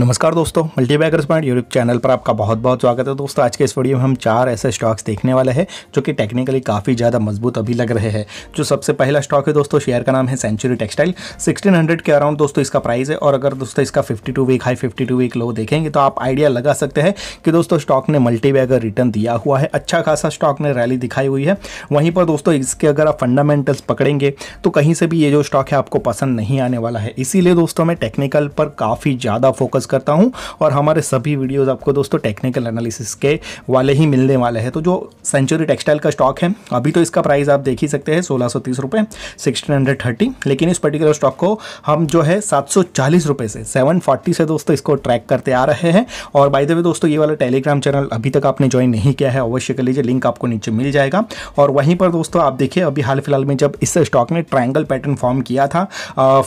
नमस्कार दोस्तों multibaggers point YouTube channel पर आपका बहुत बहुत स्वागत है दोस्तों आज के इस वीडियो में हम चार ऐसे स्टॉक्स देखने वाले हैं जो कि टेक्निकली काफ़ी ज़्यादा मजबूत अभी लग रहे हैं जो सबसे पहला स्टॉक है दोस्तों शेयर का नाम है सेंचुरी टेक्सटाइल 1600 के अराउंड दोस्तों इसका प्राइस है और अगर दोस्तों इसका fifty week high fifty week low देखेंगे तो आप आइडिया लगा सकते हैं कि दोस्तों स्टॉक ने मल्टी रिटर्न दिया हुआ है अच्छा खासा स्टॉक ने रैली दिखाई हुई है वहीं पर दोस्तों इसके अगर आप फंडामेंटल्स पकड़ेंगे तो कहीं से भी ये जो स्टॉक है आपको पसंद नहीं आने वाला है इसीलिए दोस्तों मैं टेक्निकल पर काफ़ी ज़्यादा फोकस करता हूँ और हमारे सभी वीडियोस आपको दोस्तों टेक्निकल एनालिसिस के वाले ही मिलने वाले हैं तो जो सेंचुरी टेक्सटाइल का स्टॉक है अभी तो इसका प्राइस आप देख ही सकते हैं सोलह सौ तीस रुपये सिक्सटीन हंड्रेड थर्टी लेकिन इस पर्टिकुलर स्टॉक को हम जो है सात सौ चालीस रुपये से सेवन फोर्टी से दोस्तों इसको ट्रैक करते आ रहे हैं और बाई दे दोस्तों ये वाला टेलीग्राम चैनल अभी तक आपने ज्वाइन नहीं किया है अवश्य कर लीजिए लिंक आपको नीचे मिल जाएगा और वहीं पर दोस्तों आप देखिए अभी हाल फिलहाल में जब इस स्टॉक ने ट्रायंगल पैटर्न फॉर्म किया था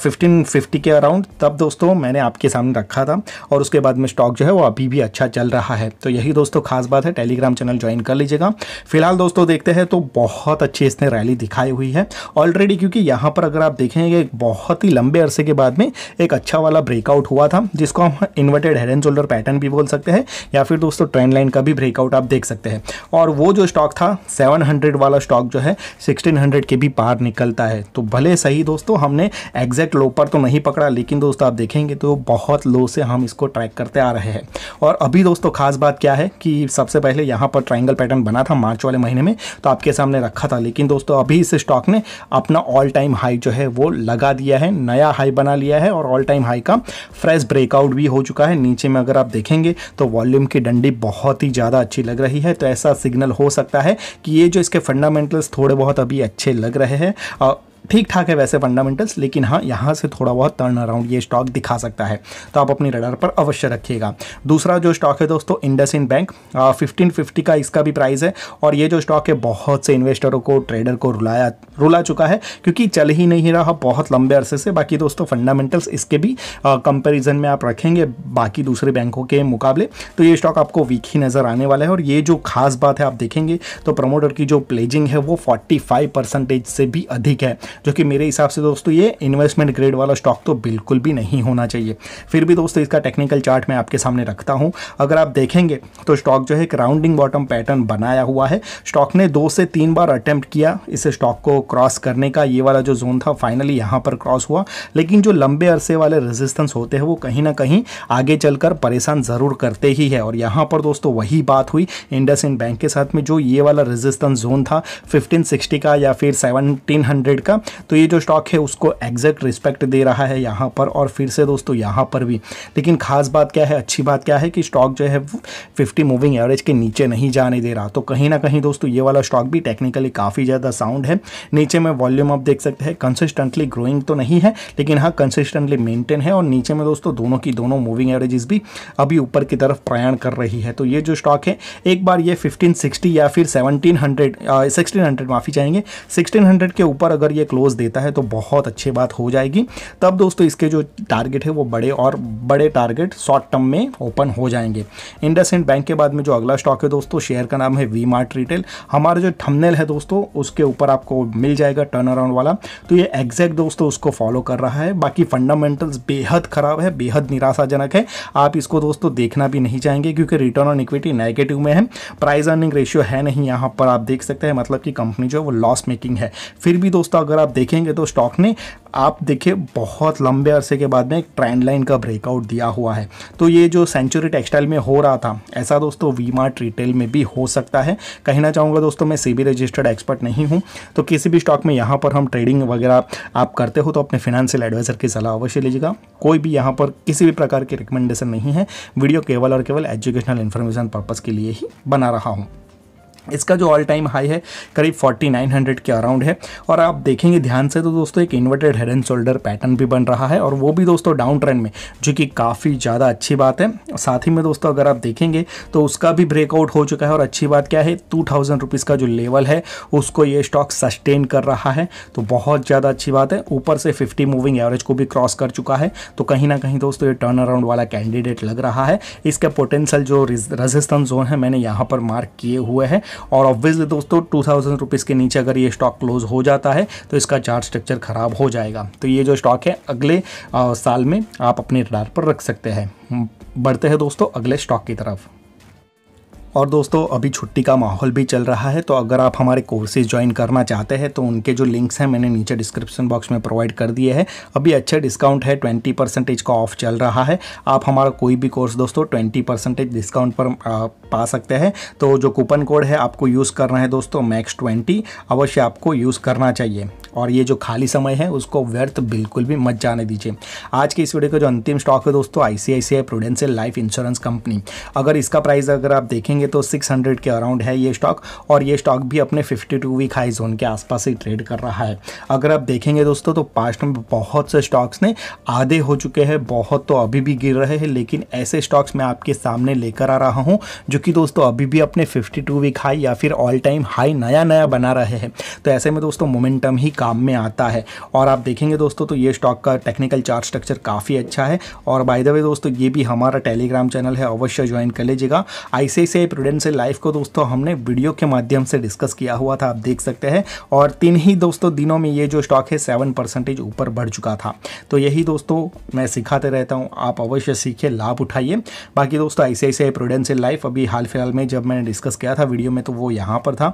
फिफ्टीन फिफ्टी के अराउंड तब दोस्तों मैंने आपके सामने रखा था और उसके बाद में स्टॉक जो है वो अभी भी अच्छा चल रहा है तो यही दोस्तों खास बात है टेलीग्राम चैनल ज्वाइन कर लीजिएगा फिलहाल दोस्तों देखते हैं तो बहुत अच्छी इसने रैली दिखाई हुई है ऑलरेडी क्योंकि यहाँ पर अगर आप देखेंगे एक बहुत ही लंबे अरसे के बाद में एक अच्छा वाला ब्रेकआउट हुआ था जिसको हम inverted head and shoulder pattern भी बोल सकते हैं या फिर दोस्तों ट्रेंड लाइन का भी ब्रेकआउट आप देख सकते हैं और वो जो स्टॉक था 700 वाला स्टॉक जो है 1600 के भी पार निकलता है तो भले सही दोस्तों हमने एग्जैक्ट लो पर तो नहीं पकड़ा लेकिन दोस्तों आप देखेंगे तो बहुत लो से हम इसको ट्रैक करते आ रहे हैं और अभी दोस्तों खास बात क्या है कि सबसे पहले यहाँ पर ट्राइंगल पैटर्न बना था मार्च वाले महीने में तो आपके सामने रखा था लेकिन दोस्तों अभी इस स्टॉक ने अपना ऑल टाइम हाई जो है वो लगा दिया है नया हाई बना लिया है और ऑल टाइम हाई का फ्रेश ब्रेकआउट भी हो चुका है नीचे में अगर आप देखेंगे तो वॉल्यूम की डंडी बहुत ही ज़्यादा अच्छी लग रही है तो ऐसा सिग्नल हो सकता है कि ये जो इसके फंडामेंटल्स थोड़े बहुत अभी अच्छे लग रहे हैं ठीक ठाक है वैसे फंडामेंटल्स लेकिन हाँ यहाँ से थोड़ा बहुत टर्न अराउंड ये स्टॉक दिखा सकता है तो आप अपनी रडार पर अवश्य रखिएगा दूसरा जो स्टॉक है दोस्तों IndusInd Bank fifteen fifty का इसका भी प्राइस है और ये जो स्टॉक है बहुत से इन्वेस्टरों को ट्रेडर को रुलाया रुला चुका है क्योंकि चल ही नहीं रहा बहुत लंबे अरसे से बाकी दोस्तों फंडामेंटल्स इसके भी कंपेरिजन में आप रखेंगे बाकी दूसरे बैंकों के मुकाबले तो ये स्टॉक आपको वीक ही नज़र आने वाला है और ये जो खास बात है आप देखेंगे तो प्रमोटर की जो प्लेजिंग है वो फोर्टी परसेंटेज से भी अधिक है जो कि मेरे हिसाब से दोस्तों ये इन्वेस्टमेंट ग्रेड वाला स्टॉक तो बिल्कुल भी नहीं होना चाहिए फिर भी दोस्तों इसका टेक्निकल चार्ट मैं आपके सामने रखता हूँ अगर आप देखेंगे तो स्टॉक जो है एक राउंडिंग बॉटम पैटर्न बनाया हुआ है स्टॉक ने दो से तीन बार अटैम्प्ट किया इस स्टॉक को क्रॉस करने का ये वाला जो जोन था फाइनली यहाँ पर क्रॉस हुआ लेकिन जो लंबे अरसे वाले रेजिस्टेंस होते हैं वो कहीं ना कहीं आगे चलकर परेशान ज़रूर करते ही है और यहाँ पर दोस्तों वही बात हुई इंडस बैंक के साथ में जो ये वाला रेजिस्टेंस जोन था 1560 का या फिर 1700 का तो ये जो स्टॉक है उसको एग्जैक्ट रिस्पेक्ट दे रहा है यहाँ पर और फिर से दोस्तों यहाँ पर भी लेकिन खास बात क्या है अच्छी बात क्या है कि स्टॉक जो है फिफ्टी मूविंग एवरेज के नीचे नहीं जाने दे रहा तो कहीं ना कहीं दोस्तों ये वाला स्टॉक भी टेक्निकली काफ़ी ज़्यादा साउंड है नीचे में वॉल्यूम आप देख सकते हैं कंसिस्टेंटली ग्रोइंग तो नहीं है लेकिन हाँ कंसिस्टेंटली मेंटेन है और नीचे में दोस्तों दोनों की दोनों मूविंग एवरेजेस भी अभी ऊपर की तरफ प्रयाण कर रही है तो ये जो स्टॉक है एक बार ये 1560 या फिर 1700 हंड्रेड सिक्सटीन हंड्रेड माफ़ी चाहेंगे 1600 के ऊपर अगर ये क्लोज देता है तो बहुत अच्छी बात हो जाएगी तब दोस्तों इसके जो टारगेट है वो बड़े और बड़े टारगेट शॉर्ट टर्म में ओपन हो जाएंगे इंडस एंड बैंक के बाद में जो अगला स्टॉक है दोस्तों शेयर का नाम है वी मार्ट रिटेल हमारा जो थमनेल है दोस्तों उसके ऊपर आपको मिल जाएगा टर्न अराउंड वाला तो ये एग्जैक्ट दोस्तों उसको फॉलो कर रहा है बाकी फंडामेंटल्स बेहद ख़राब है बेहद निराशाजनक है आप इसको दोस्तों देखना भी नहीं चाहेंगे क्योंकि रिटर्न ऑन इक्विटी नेगेटिव में है प्राइस अर्निंग रेशियो है नहीं यहाँ पर आप देख सकते हैं मतलब कि कंपनी जो है वो लॉस मेकिंग है फिर भी दोस्तों अगर आप आप देखेंगे तो स्टॉक ने आप देखिए बहुत लंबे अरसे के बाद में एक ट्रेंड लाइन का ब्रेकआउट दिया हुआ है तो ये जो सेंचुरी टेक्सटाइल में हो रहा था ऐसा दोस्तों वी मार्ट रिटेल में भी हो सकता है कहना चाहूँगा दोस्तों मैं सीबी रजिस्टर्ड एक्सपर्ट नहीं हूँ तो किसी भी स्टॉक में यहाँ पर हम ट्रेडिंग वगैरह आप करते हो तो अपने फाइनेंशियल एडवाइजर की सलाह अवश्य लीजिएगा कोई भी यहाँ पर किसी भी प्रकार की रिकमेंडेशन नहीं है वीडियो केवल और केवल एजुकेशनल इन्फॉर्मेशन पर्पज़ के लिए ही बना रहा हूँ इसका जो ऑल टाइम हाई है करीब 4900 के अराउंड है और आप देखेंगे ध्यान से तो दोस्तों एक inverted head and shoulder pattern भी बन रहा है और वो भी दोस्तों डाउन ट्रेंड में जो कि काफ़ी ज़्यादा अच्छी बात है साथ ही में दोस्तों अगर आप देखेंगे तो उसका भी ब्रेकआउट हो चुका है और अच्छी बात क्या है टू थाउजेंड का जो लेवल है उसको ये स्टॉक सस्टेन कर रहा है तो बहुत ज़्यादा अच्छी बात है ऊपर से फिफ्टी मूविंग एवरेज को भी क्रॉस कर चुका है तो कहीं ना कहीं दोस्तों ये टर्न अराउंड वाला कैंडिडेट लग रहा है इसका पोटेंशियल जो रेजिस्टेंस जोन है मैंने यहाँ पर मार्क किए हुए हैं और ऑब्वियसली दोस्तों टू थाउजेंड रुपीज़ के नीचे अगर ये स्टॉक क्लोज हो जाता है तो इसका चार्ट स्ट्रक्चर ख़राब हो जाएगा तो ये जो स्टॉक है अगले आ, साल में आप अपने रडार पर रख सकते हैं बढ़ते हैं दोस्तों अगले स्टॉक की तरफ और दोस्तों अभी छुट्टी का माहौल भी चल रहा है तो अगर आप हमारे कोर्सेज ज्वाइन करना चाहते हैं तो उनके जो लिंक्स हैं मैंने नीचे डिस्क्रिप्शन बॉक्स में प्रोवाइड कर दिए हैं अभी अच्छे डिस्काउंट है ट्वेंटी परसेंटेज का ऑफ चल रहा है आप हमारा कोई भी कोर्स दोस्तों ट्वेंटी परसेंटेज डिस्काउंट पर आ, पा सकते हैं तो जो कूपन कोड है आपको यूज़ करना है दोस्तों मैक्स ट्वेंटी अवश्य आपको यूज़ करना चाहिए और ये जो खाली समय है उसको व्यर्थ बिल्कुल भी मत जाने दीजिए आज की इस वीडियो का जो अंतिम स्टॉक है दोस्तों I Prudential Life Insurance company अगर इसका प्राइस अगर आप देखेंगे तो सिक्स के अराउंड है ये स्टॉक और ये स्टॉक भी अपने फिफ्टी वीक हाई जोन के आसपास ही ट्रेड कर रहा है अगर आप देखेंगे दोस्तों तो पास्ट में बहुत से स्टॉक्स ने आधे हो चुके हैं बहुत तो अभी भी गिर रहे हैं लेकिन ऐसे स्टॉक्स मैं आपके सामने लेकर आ रहा हूँ जो कि दोस्तों अभी भी अपने 52 वीक हाई या फिर ऑल टाइम हाई नया नया बना रहे हैं तो ऐसे में दोस्तों मोमेंटम ही काम में आता है और आप देखेंगे दोस्तों तो ये स्टॉक का टेक्निकल चार्ट स्ट्रक्चर काफ़ी अच्छा है और बाय द वे दोस्तों ये भी हमारा टेलीग्राम चैनल है अवश्य ज्वाइन कर लीजिएगा आईसीआईसीआई प्रूडेंशियल लाइफ को दोस्तों हमने वीडियो के माध्यम से डिस्कस किया हुआ था आप देख सकते हैं और तीन ही दोस्तों दिनों में ये जो स्टॉक है सेवन परसेंटेज ऊपर बढ़ चुका था तो यही दोस्तों मैं सिखाते रहता हूँ आप अवश्य सीखिए लाभ उठाइए बाकी दोस्तों आईसीआईसीआई प्रोडेंशियल लाइफ अभी हाल फिलहाल में जब मैंने डिस्कस किया था वीडियो में तो वो यहाँ पर था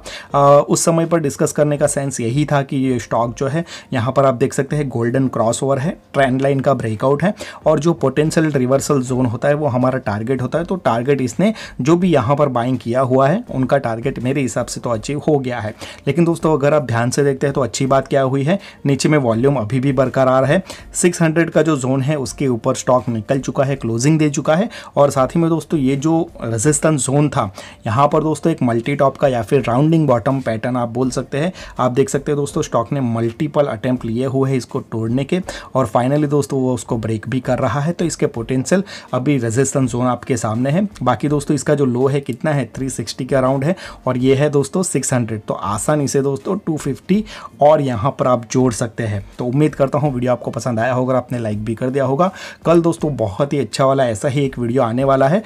उस समय पर डिस्कस करने का सेंस यही था कि ये स्टॉक स्टॉक जो है यहाँ पर आप देख सकते हैं गोल्डन क्रॉसओवर है ट्रेंड लाइन का ब्रेकआउट है और जो पोटेंशियल रिवर्सल जोन होता है वो हमारा टारगेट होता है तो टारगेट इसने जो भी यहाँ पर बाइंग किया हुआ है उनका टारगेट मेरे हिसाब से तो अचीव हो गया है लेकिन दोस्तों अगर आप ध्यान से देखते हैं तो अच्छी बात क्या हुई है नीचे में वॉल्यूम अभी भी बरकरार है सिक्स का जो जोन है उसके ऊपर स्टॉक निकल चुका है क्लोजिंग दे चुका है और साथ ही में दोस्तों ये जो रेजिस्टेंस जोन था यहाँ पर दोस्तों एक मल्टी टॉप का या फिर राउंडिंग बॉटम पैटर्न आप बोल सकते हैं आप देख सकते हैं दोस्तों स्टॉक ने मल्टीपल अटैम्प्ट लिए हुए हैं इसको तोड़ने के और फाइनली दोस्तों वो उसको ब्रेक भी कर रहा है तो इसके पोटेंशियल अभी रेजिस्टेंस जोन आपके सामने है बाकी दोस्तों इसका जो लो है कितना है 360 के अराउंड है और ये है दोस्तों 600 तो आसानी से दोस्तों 250 और यहाँ पर आप जोड़ सकते हैं तो उम्मीद करता हूँ वीडियो आपको पसंद आया होगा आपने लाइक भी कर दिया होगा कल दोस्तों बहुत ही अच्छा वाला ऐसा ही एक वीडियो आने वाला है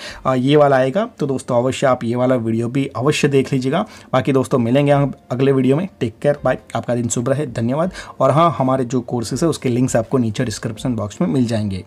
ये वाला आएगा तो दोस्तों अवश्य आप ये वाला वीडियो भी अवश्य देख लीजिएगा बाकी दोस्तों मिलेंगे हम अगले वीडियो में टेक केयर बाय आपका दिन शुभ रहे धन्यवाद और हाँ हमारे जो कोर्सेस है उसके लिंक्स आपको नीचे डिस्क्रिप्शन बॉक्स में मिल जाएंगे